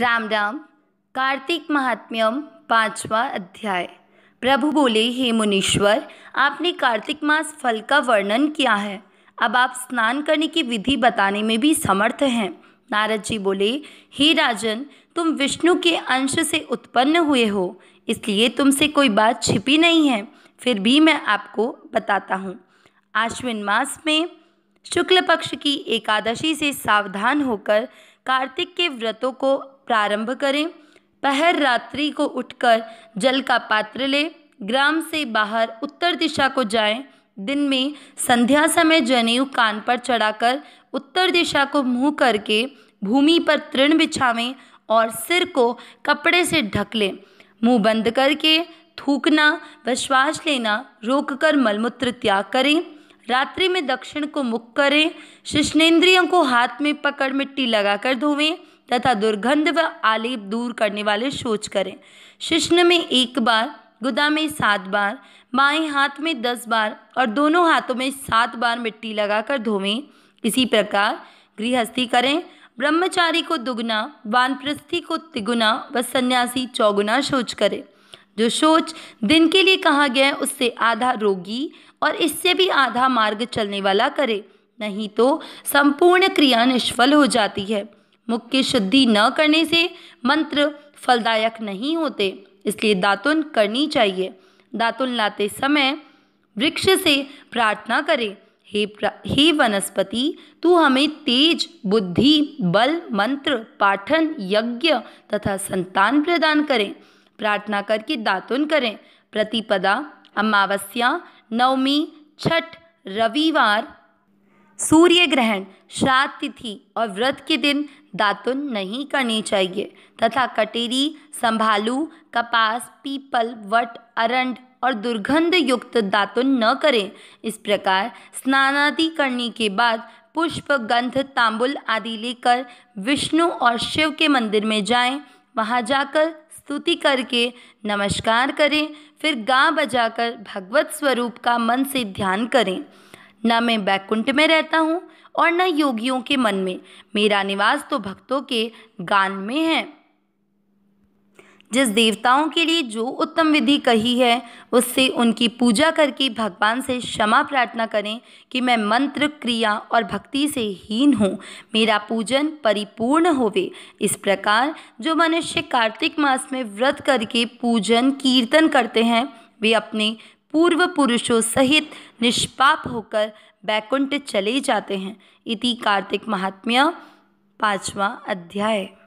राम राम कार्तिक महात्म्यम पांचवा अध्याय प्रभु बोले हे मुनीश्वर आपने कार्तिक मास फल का वर्णन किया है अब आप स्नान करने की विधि बताने में भी समर्थ हैं नारद जी बोले हे राजन तुम विष्णु के अंश से उत्पन्न हुए हो इसलिए तुमसे कोई बात छिपी नहीं है फिर भी मैं आपको बताता हूँ आश्विन मास में शुक्ल पक्ष की एकादशी से सावधान होकर कार्तिक के व्रतों को प्रारंभ करें पहर रात्रि को उठकर जल का पात्र ले ग्राम से बाहर उत्तर दिशा को जाएं दिन में संध्या समय जनेऊ कान पर चढ़ाकर उत्तर दिशा को मुंह करके भूमि पर तृण बिछावें और सिर को कपड़े से ढक लें मुंह बंद करके थूकना व श्वास लेना रोककर मलमूत्र त्याग करें रात्रि में दक्षिण को मुख करें शिष्णेन्द्रियों को हाथ में पकड़ मिट्टी लगाकर धोवें तथा दुर्गंध व आलेप दूर करने वाले शोच करें शिश्न में एक बार गुदा में सात बार बाएं हाथ में दस बार और दोनों हाथों में सात बार मिट्टी लगाकर धोवें इसी प्रकार गृहस्थी करें ब्रह्मचारी को दुगुना वानप्रस्थी को तिगुना व सन्यासी चौगुना शोच करें जो शोच दिन के लिए कहा गया है उससे आधा रोगी और इससे भी आधा मार्ग चलने वाला करे नहीं तो संपूर्ण क्रिया निष्फल हो जाती है मुख की शुद्धि न करने से मंत्र फलदायक नहीं होते इसलिए दातुन करनी चाहिए दातुन लाते समय वृक्ष से प्रार्थना करें हे हे वनस्पति तू हमें तेज बुद्धि बल मंत्र पाठन यज्ञ तथा संतान प्रदान करें प्रार्थना करके दातुन करें प्रतिपदा अमावस्या नवमी छठ रविवार सूर्य ग्रहण श्राद्ध तिथि और व्रत के दिन दातुन नहीं करनी चाहिए तथा कटेरी संभालू कपास पीपल वट अरंड और दुर्गंध युक्त दातुन न करें इस प्रकार स्नानादि करने के बाद पुष्प गंध तांबुल आदि लेकर विष्णु और शिव के मंदिर में जाएं वहाँ जाकर स्तुति करके नमस्कार करें फिर गा बजाकर भगवत स्वरूप का मन से ध्यान करें न मैं बैकुंठ में रहता हूँ और न योगियों के मन में मेरा निवास तो भक्तों के गान में है जिस देवताओं के लिए जो उत्तम विधि कही है उससे उनकी पूजा करके भगवान से क्षमा प्रार्थना करें कि मैं मंत्र क्रिया और भक्ति से हीन हूँ मेरा पूजन परिपूर्ण होवे इस प्रकार जो मनुष्य कार्तिक मास में व्रत करके पूजन कीर्तन करते हैं वे अपने पूर्व पुरुषों सहित निष्पाप होकर बैकुंठ चले जाते हैं इति कार्तिक महात्म्य पांचवा अध्याय